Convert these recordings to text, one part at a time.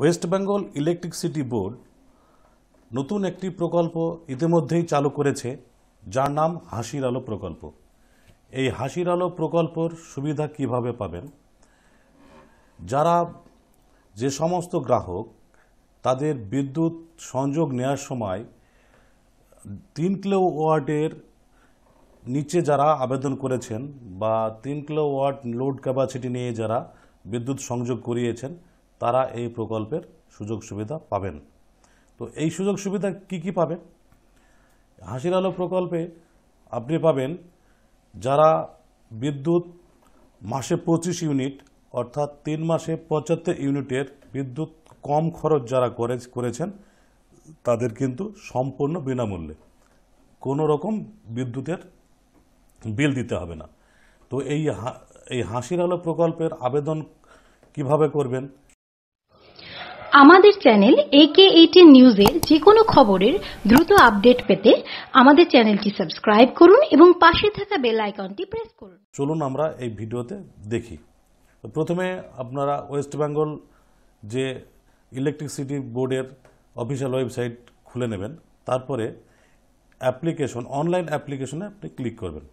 West Bengal electricity board নতুন একটি প্রকল্প ইতিমধ্যেই চালু করেছে যার নাম হাসির আলো প্রকল্প এই হাসির আলো প্রকল্পর সুবিধা কিভাবে পাবেন যারা যে সমস্ত গ্রাহক তাদের বিদ্যুৎ সংযোগ নেওয়ার সময় তিন কিলো ওয়ার্ডের নিচে যারা আবেদন করেছেন বা তিন কিলো ওয়ার্ড লোড ক্যাপাসিটি নিয়ে যারা বিদ্যুৎ সংযোগ করিয়েছেন তারা এই প্রকল্পের সুযোগ সুবিধা পাবেন তো এই সুযোগ সুবিধা কি কি পাবে হাসির আলো প্রকল্পে আপনি পাবেন যারা বিদ্যুৎ মাসে পঁচিশ ইউনিট অর্থাৎ তিন মাসে পঁচাত্তর ইউনিটের বিদ্যুৎ কম খরচ যারা করে করেছেন তাদের কিন্তু সম্পূর্ণ বিনামূল্যে কোনো রকম বিদ্যুতের বিল দিতে হবে না তো এই এই হাসির আলো প্রকল্পের আবেদন কিভাবে করবেন আমাদের চ্যানেল একে এইটিন নিউজের যে কোনো খবরের দ্রুত আপডেট পেতে আমাদের চ্যানেলটি সাবস্ক্রাইব করুন এবং পাশে থাকা বেল আইকনটি প্রেস করুন চলুন আমরা এই ভিডিওতে দেখি প্রথমে আপনারা ওয়েস্ট বেঙ্গল যে ইলেকট্রিসিটি বোর্ডের অফিসিয়াল ওয়েবসাইট খুলে নেবেন তারপরে অ্যাপ্লিকেশন অনলাইন অ্যাপ্লিকেশনে আপনি ক্লিক করবেন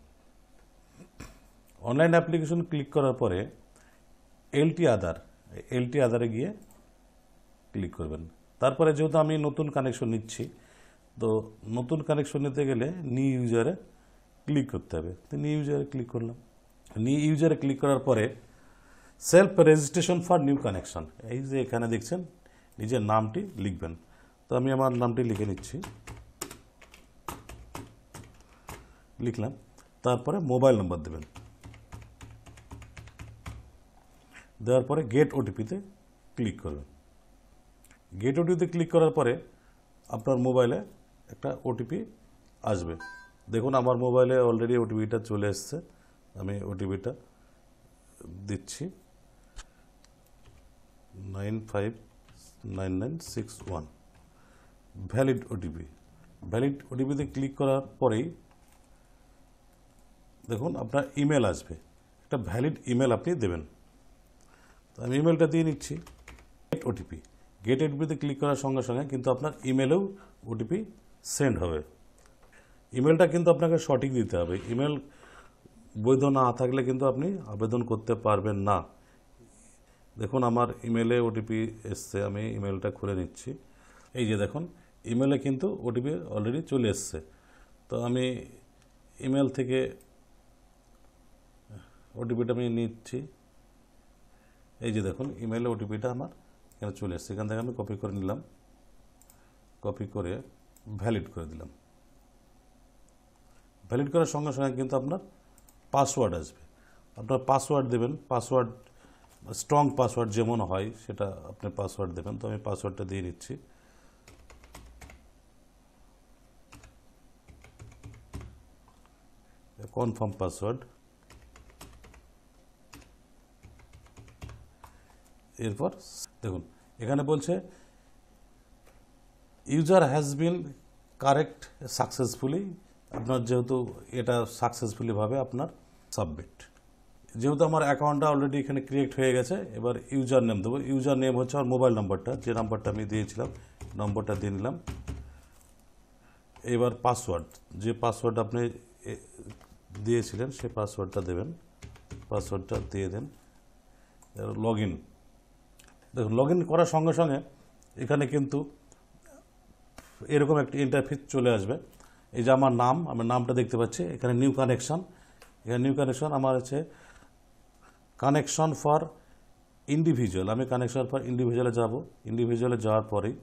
অনলাইন অ্যাপ্লিকেশন ক্লিক করার পরে এলটি আধার এলটি আধারে গিয়ে ক্লিক করবেন তারপরে যেহেতু আমি নতুন কানেকশন নিচ্ছি তো নতুন কানেকশন নিতে গেলে নিউ ইউজারে ক্লিক করতে হবে তো নিউ ইউজারে ক্লিক করলাম নিউ ইউজারে ক্লিক করার পরে self registration for new connection এই যে এখানে দেখছেন নিজের নামটি লিখবেন তো আমি আমার নামটি লিখে নিচ্ছি লিখলাম তারপরে মোবাইল নাম্বার দেবেন দেওয়ার পরে গেট ওটিপিতে ক্লিক করবেন গেট ওটিপিতে ক্লিক করার পরে আপনার মোবাইলে একটা ওটিপি আসবে দেখুন আমার মোবাইলে অলরেডি ওটিপিটা চলে এসছে আমি ওটিপিটা দিচ্ছি nine five nine nine six one valid OTP valid ওটিপিতে ক্লিক করার পরেই দেখুন আপনার ইমেল আসবে একটা ভ্যালিড ইমেল আপনি দেবেন তো আমি ইমেলটা দিয়ে নিচ্ছি ওটিপি গেট ওটিপিতে ক্লিক করার সঙ্গে সঙ্গে কিন্তু আপনার ইমেলেও ওটিপি সেন্ড হবে ইমেলটা কিন্তু আপনাকে সঠিক দিতে হবে ইমেল বৈধ না থাকলে কিন্তু আপনি আবেদন করতে পারবেন না দেখুন আমার ইমেলে ওটিপি এসছে আমি ইমেলটা খুলে নিচ্ছি এই যে দেখুন ইমেলে কিন্তু ওটিপি অলরেডি চলে এসছে তো আমি ইমেল থেকে ওটিপিটা আমি নিচ্ছি এই যে দেখুন ইমেলে ওটিপিটা আমার এখানে চলে এসছে এখান থেকে আমি কপি করে নিলাম কপি করে ভ্যালিড করে দিলাম ভ্যালিড করার সঙ্গে সঙ্গে কিন্তু আপনার পাসওয়ার্ড আসবে আপনার পাসওয়ার্ড দেবেন পাসওয়ার্ড স্ট্রং পাসওয়ার্ড যেমন হয় সেটা আপনি পাসওয়ার্ড দেবেন তো আমি পাসওয়ার্ডটা দিয়ে নিচ্ছি কনফার্ম পাসওয়ার্ড এরপর দেখুন এখানে বলছে user has been correct successfully আপনার যেহেতু এটা সাকসেসফুলিভাবে আপনার সাবমিট যেহেতু আমার অ্যাকাউন্টটা অলরেডি এখানে ক্রিয়েট হয়ে গেছে এবার ইউজার নেম দেবো ইউজার নেম হচ্ছে আমার মোবাইল নাম্বারটা যে নাম্বারটা আমি দিয়েছিলাম নম্বরটা দিয়ে নিলাম এবার পাসওয়ার্ড যে পাসওয়ার্ড আপনি দিয়েছিলেন সে পাসওয়ার্ডটা দেবেন পাসওয়ার্ডটা দিয়ে দেন লগ ইন দেখুন লগ ইন করার সঙ্গে সঙ্গে এখানে কিন্তু এরকম একটি ইন্টারফেস চলে আসবে এই যে আমার নাম আমার নামটা দেখতে পাচ্ছি এখানে নিউ কানেকশান এখানে নিউ কানেকশান আমার আছে কানেকশন ফর ইন্ডিভিজুয়াল আমি কানেকশন ফর ইন্ডিভিজুয়ালে যাব ইন্ডিভিজুয়ালে যাওয়ার পরেই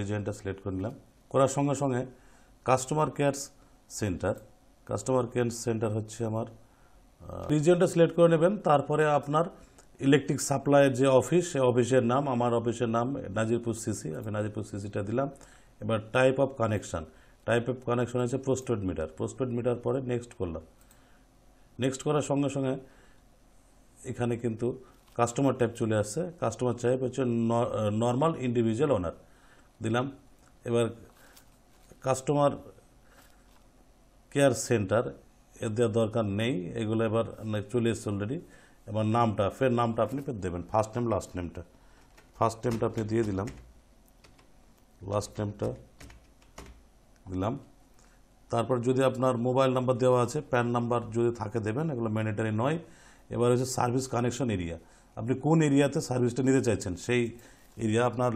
রিজেন্টটা সিলেক্ট করে নিলাম করার সঙ্গে সঙ্গে customer care center customer care center হচ্ছে আমার রিজেন্টটা সিলেক্ট করে নেবেন তারপরে আপনার ইলেকট্রিক সাপ্লাইয়ের যে অফিস সে অফিসের নাম আমার অফিসের নাম নাজিরপুর সিসি আমি নাজিরপুর সিসিটা দিলাম এবার type of connection type of connection হচ্ছে প্রোস্টেড মিটার প্রোস্টেড মিটার পরে নেক্সট করলাম নেক্সট করার সঙ্গে সঙ্গে এখানে কিন্তু কাস্টমার টাইপ চলে আসছে কাস্টমার টাইপ হচ্ছে নর্মাল ইন্ডিভিজুয়াল ওনার দিলাম এবার কাস্টমার কেয়ার সেন্টার এর দেওয়ার দরকার নেই এগুলো এবার চলে এসছে অলরেডি এবার নামটা ফের নামটা আপনি ফের দেবেন ফার্স্ট টাইম লাস্ট নেমটা ফার্স্ট টাইমটা আপনি দিয়ে দিলাম লাস্ট টাইমটা দিলাম তারপর যদি আপনার মোবাইল নাম্বার দেওয়া আছে প্যান নাম্বার যদি থাকে দেবেন এগুলো ম্যান্ডেটারি নয় এবার হচ্ছে সার্ভিস কানেকশন এরিয়া আপনি কোন এরিয়াতে সার্ভিসটা নিতে চাইছেন সেই এরিয়া আপনার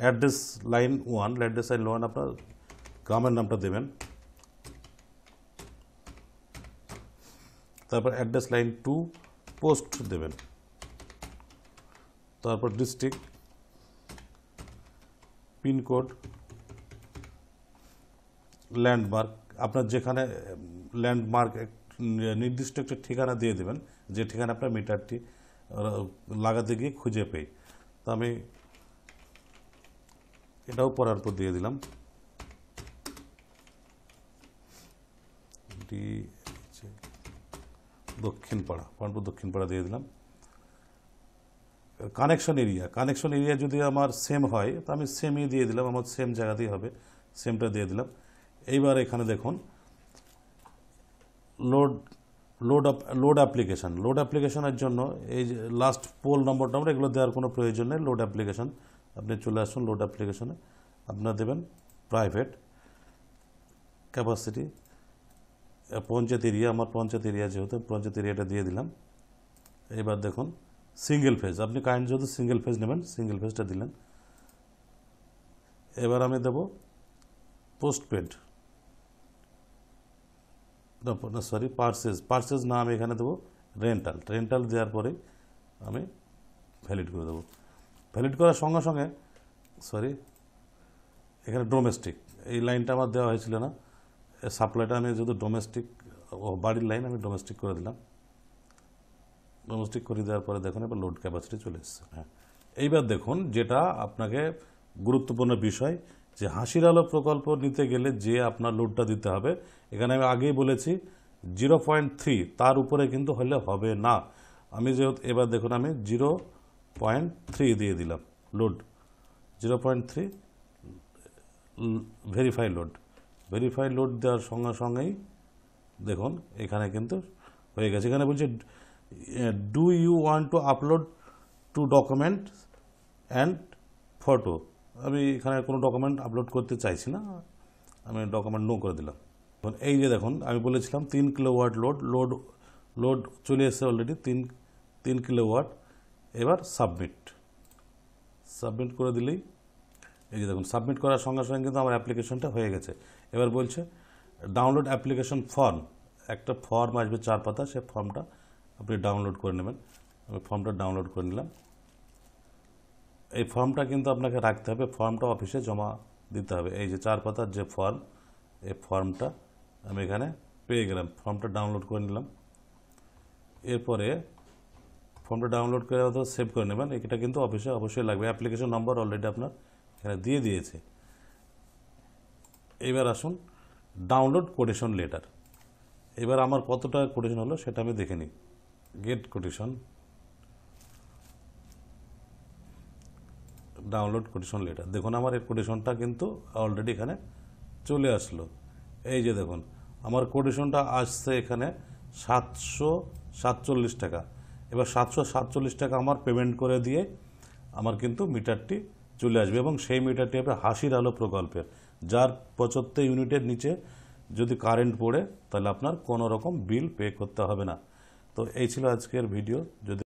address line one address line one আপনার গ্রামের নামটা দেবেন তারপর অ্যাড্রেস লাইন টু পোস্ট দেবেন তারপর ডিস্ট্রিক্ট পিনকোড ল্যান্ডমার্ক আপনার যেখানে ল্যান্ডমার্ক নির্দিষ্ট একটা ঠিকানা দিয়ে দেবেন যে ঠিকানা আপনার মিটারটি লাগাতে গিয়ে খুঁজে পেই তো আমি এটাও পরার পর দিয়ে দিলাম ডি দক্ষিণ পাড়া পানপুর দক্ষিণ পাড়া দিয়ে দিলাম কানেকশন এরিয়া কানেকশন এরিয়া যদি আমার সেম হয় তো আমি সেমই দিয়ে দিলাম আমার সেম জায়গাতেই হবে সেমটা দিয়ে দিলাম এইবার এখানে দেখুন load load up load application load অ্যাপ্লিকেশানের জন্য এই যে লাস্ট পোল নম্বর নম্বর এগুলো দেওয়ার কোনো প্রয়োজন নেই লোড অ্যাপ্লিকেশান আপনি চলে আসুন লোড অ্যাপ্লিকেশানে আপনার দেবেন প্রাইভেট ক্যাপাসিটি পঞ্চায়েত এরিয়া আমার পঞ্চায়েত এরিয়া যেহেতু পঞ্চায়েত এরিয়াটা দিয়ে দিলাম এবার দেখুন সিঙ্গেল ফেজ আপনি কারেন্ট যেহেতু সিঙ্গেল ফেজ নেবেন সিঙ্গেল ফেজটা দিলেন এবার আমি দেব পোস্টপেড না সরি পার্সেস পার্সেস না আমি এখানে দেবো রেন্টাল রেন্টাল দেওয়ার পরে আমি ভ্যালিড করে দেবো ভ্যালিড করার সঙ্গে সঙ্গে সরি এখানে ডোমেস্টিক এই লাইনটা আমার দেওয়া হয়েছিল না সাপ্লাইটা আমি যেহেতু ডোমেস্টিক বাড়ির লাইন আমি ডোমেস্টিক করে দিলাম ডোমেস্টিক করে দেওয়ার পরে দেখুন এবার লোড ক্যাপাসিটি চলে এসছে হ্যাঁ এইবার দেখুন যেটা আপনাকে গুরুত্বপূর্ণ বিষয় যে হাসির আলো প্রকল্প নিতে গেলে যে আপনার লোডটা দিতে হবে এখানে আমি আগেই বলেছি জিরো পয়েন্ট থ্রি তার উপরে কিন্তু হলে হবে না আমি যেহেতু এবার দেখুন আমি জিরো পয়েন্ট থ্রি দিয়ে দিলাম load zero point three verify load verify load দেওয়ার সঙ্গে সঙ্গেই দেখুন এখানে কিন্তু হয়ে গেছে এখানে বলছে do you want to upload to document and photo আমি এখানে কোনো ডকুমেন্ট আপলোড করতে চাইছি না আমি ডকুমেন্ট নো করে দিলাম এখন এই যে দেখুন আমি বলেছিলাম তিন কিলোওয়াট লোড লোড লোড চলে এসেছে অলরেডি তিন তিন কিলোওয়াট এবার সাবমিট সাবমিট করে দিলেই এই যে দেখুন সাবমিট করার সঙ্গে সঙ্গে কিন্তু আমার অ্যাপ্লিকেশনটা হয়ে গেছে এবার বলছে ডাউনলোড অ্যাপ্লিকেশন ফর্ম একটা ফর্ম আসবে চার পাতা সে ফর্মটা আপনি ডাউনলোড করে নেবেন আমি ফর্মটা ডাউনলোড করে নিলাম এই ফর্মটা কিন্তু আপনাকে রাখতে হবে ফর্মটা অফিসে জমা দিতে হবে এই যে চার পাতার যে ফর্ম এই ফর্মটা আমি এখানে পেয়ে গেলাম ফর্মটা ডাউনলোড করে নিলাম এরপরে ফর্মটা ডাউনলোড করে অথবা সেভ করে নেবেন এটা কিন্তু অফিসে অবশ্যই লাগবে অ্যাপ্লিকেশন নম্বর অলরেডি আপনার এখানে দিয়ে দিয়েছে এবার আসুন ডাউনলোড কোটেশন লেটার এবার আমার কতটা কোটেশন হলো সেটা আমি দেখে নিই get quotation download quotation letter দেখুন আমার এই কোটেশনটা কিন্তু অলরেডি এখানে চলে আসলো এই যে দেখুন আমার কোটেশনটা আসছে এখানে সাতশো সাতচল্লিশ টাকা এবার সাতশো সাতচল্লিশ টাকা আমার পেমেন্ট করে দিয়ে আমার কিন্তু মিটারটি চলে আসবে এবং সেই মিটারটি হবে হাসির আলো প্রকল্পের যার পঁচাত্তর ইউনিটের নিচে যদি কারেন্ট পড়ে তাহলে আপনার কোনো রকম বিল পে করতে হবে না তো এই ছিল আজকের ভিডিও যদি